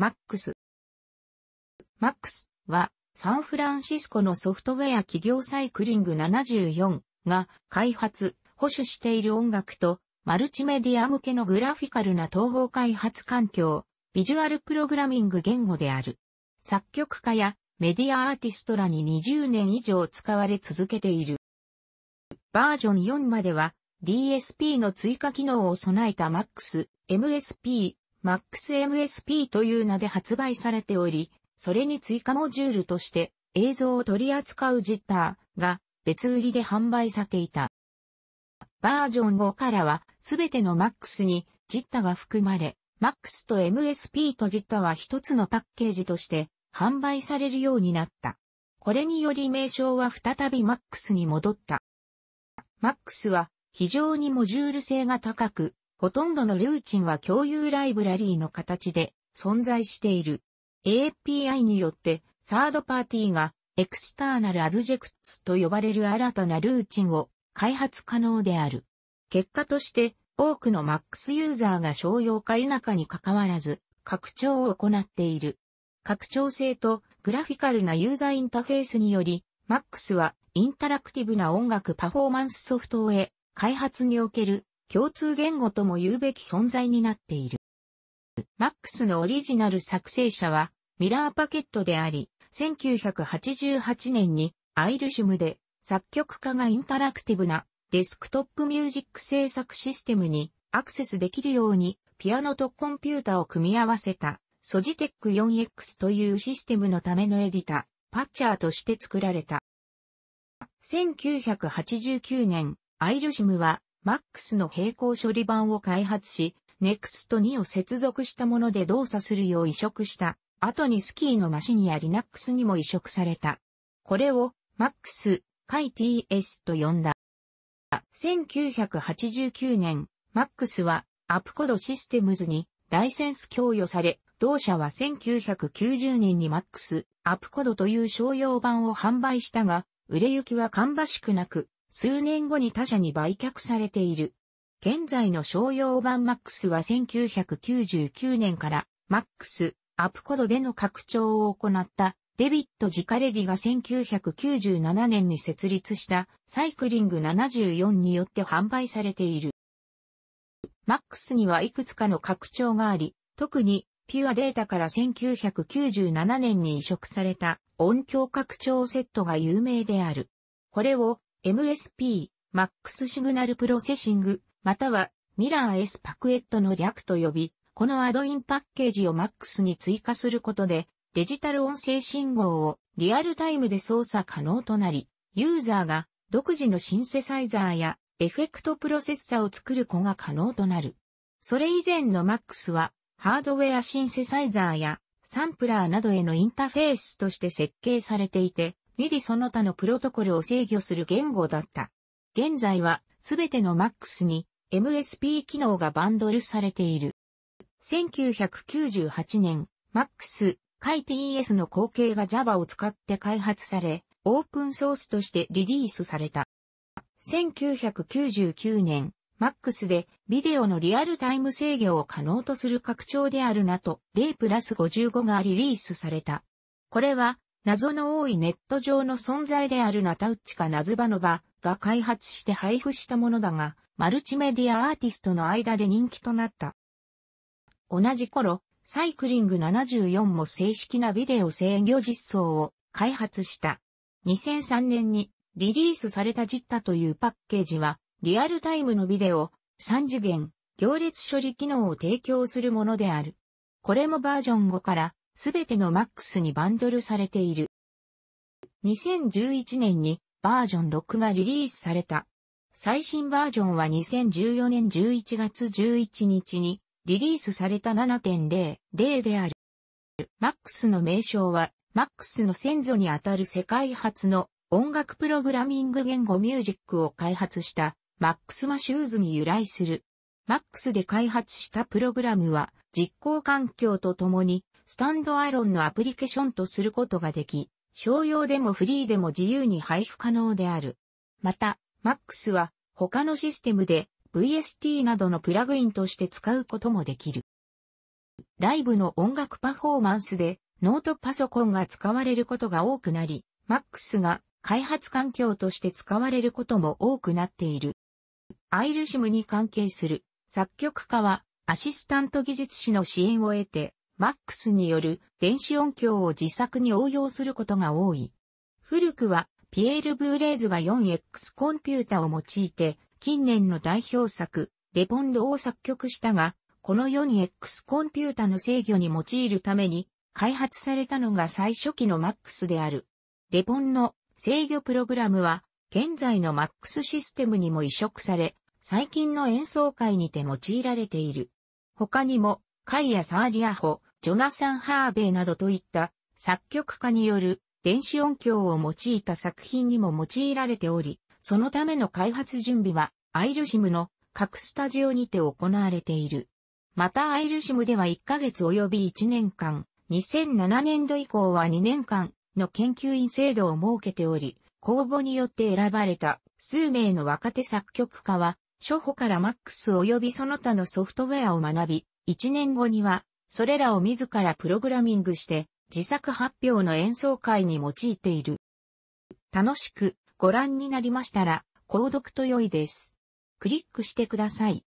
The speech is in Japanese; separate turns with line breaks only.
マックス。マックスは、サンフランシスコのソフトウェア企業サイクリング74が開発、保守している音楽とマルチメディア向けのグラフィカルな統合開発環境、ビジュアルプログラミング言語である。作曲家やメディアアーティストらに20年以上使われ続けている。バージョン4までは DSP の追加機能を備えた MAX、MSP、MaxMSP という名で発売されており、それに追加モジュールとして映像を取り扱うジッターが別売りで販売されていた。バージョン5からはすべての MAX にジッタが含まれ、MAX と MSP とジッタは一つのパッケージとして販売されるようになった。これにより名称は再び MAX に戻った。MAX は非常にモジュール性が高く、ほとんどのルーチンは共有ライブラリーの形で存在している。API によってサードパーティーがエクスターナルアブジェクツと呼ばれる新たなルーチンを開発可能である。結果として多くの MAX ユーザーが商用化否かに関わらず拡張を行っている。拡張性とグラフィカルなユーザーインターフェースにより MAX はインタラクティブな音楽パフォーマンスソフトウェア開発における共通言語とも言うべき存在になっている。MAX のオリジナル作成者はミラーパケットであり、1988年にアイルシュムで作曲家がインタラクティブなデスクトップミュージック制作システムにアクセスできるようにピアノとコンピュータを組み合わせたソジテック 4X というシステムのためのエディタ、パッチャーとして作られた。1989年、アイルシムは MAX の並行処理版を開発し、Next2 を接続したもので動作するよう移植した後にスキーのマシニや Linux にも移植された。これを MAX、解 TS と呼んだ。1989年、MAX はアップコドシステムズにライセンス供与され、同社は1990年に MAX、アップコドという商用版を販売したが、売れ行きは芳しくなく、数年後に他社に売却されている。現在の商用版 MAX は1999年から MAX アップコドでの拡張を行ったデビット・ジカレリが1997年に設立したサイクリング74によって販売されている。MAX にはいくつかの拡張があり、特にピュアデータから1997年に移植された音響拡張セットが有名である。これを MSP、マックスシグナルプロセッシング、またはミラー S パクエットの略と呼び、このアドインパッケージを MAX に追加することで、デジタル音声信号をリアルタイムで操作可能となり、ユーザーが独自のシンセサイザーやエフェクトプロセッサーを作る子が可能となる。それ以前の MAX は、ハードウェアシンセサイザーやサンプラーなどへのインターフェースとして設計されていて、ミリその他のプロトコルを制御する言語だった。現在は、すべての MAX に MSP 機能がバンドルされている。1998年、MAX、i TS の後継が Java を使って開発され、オープンソースとしてリリースされた。1999年、MAX でビデオのリアルタイム制御を可能とする拡張であるなと0プラス55がリリースされた。これは謎の多いネット上の存在であるナタウッチかナズバノバが開発して配布したものだが、マルチメディアアーティストの間で人気となった。同じ頃、サイクリング74も正式なビデオ制御実装を開発した。2003年にリリースされたジッタというパッケージは、リアルタイムのビデオ、3次元、行列処理機能を提供するものである。これもバージョン5からすべての MAX にバンドルされている。2011年にバージョン6がリリースされた。最新バージョンは2014年11月11日にリリースされた7.00である。MAX の名称は MAX の先祖にあたる世界初の音楽プログラミング言語ミュージックを開発した MAX マシューズに由来する。MAX で開発したプログラムは実行環境とともにスタンドアロンのアプリケーションとすることができ、商用でもフリーでも自由に配布可能である。また、MAX は他のシステムで VST などのプラグインとして使うこともできる。ライブの音楽パフォーマンスでノートパソコンが使われることが多くなり、MAX が開発環境として使われることも多くなっている。アイルシムに関係する作曲家はアシスタント技術士の支援を得て MAX による電子音響を自作に応用することが多い。古くは、ピエール・ブーレーズが 4X コンピュータを用いて、近年の代表作、レボンドを作曲したが、この 4X コンピュータの制御に用いるために、開発されたのが最初期の MAX である。レボンの制御プログラムは、現在の MAX システムにも移植され、最近の演奏会にて用いられている。他にも、カイア・サーリアホ、ジョナサン・ハーベイなどといった作曲家による電子音響を用いた作品にも用いられており、そのための開発準備はアイルシムの各スタジオにて行われている。またアイルシムでは1ヶ月及び1年間、2007年度以降は2年間の研究員制度を設けており、公募によって選ばれた数名の若手作曲家は、初歩から MAX 及びその他のソフトウェアを学び、1年後にはそれらを自らプログラミングして自作発表の演奏会に用いている。楽しくご覧になりましたら、購読と良いです。クリックしてください。